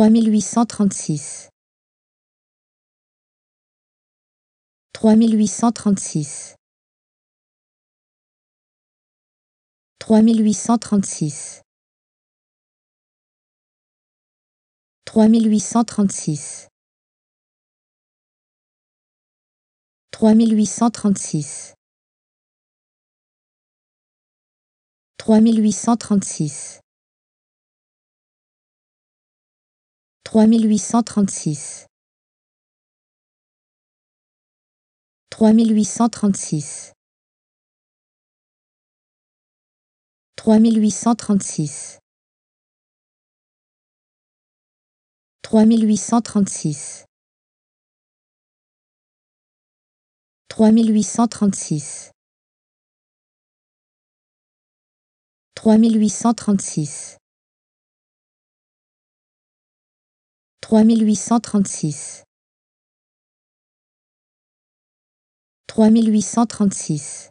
3836 3836 3836 3836 3836 3836 3836 3836 3836 3836 3836 3836 3836 3836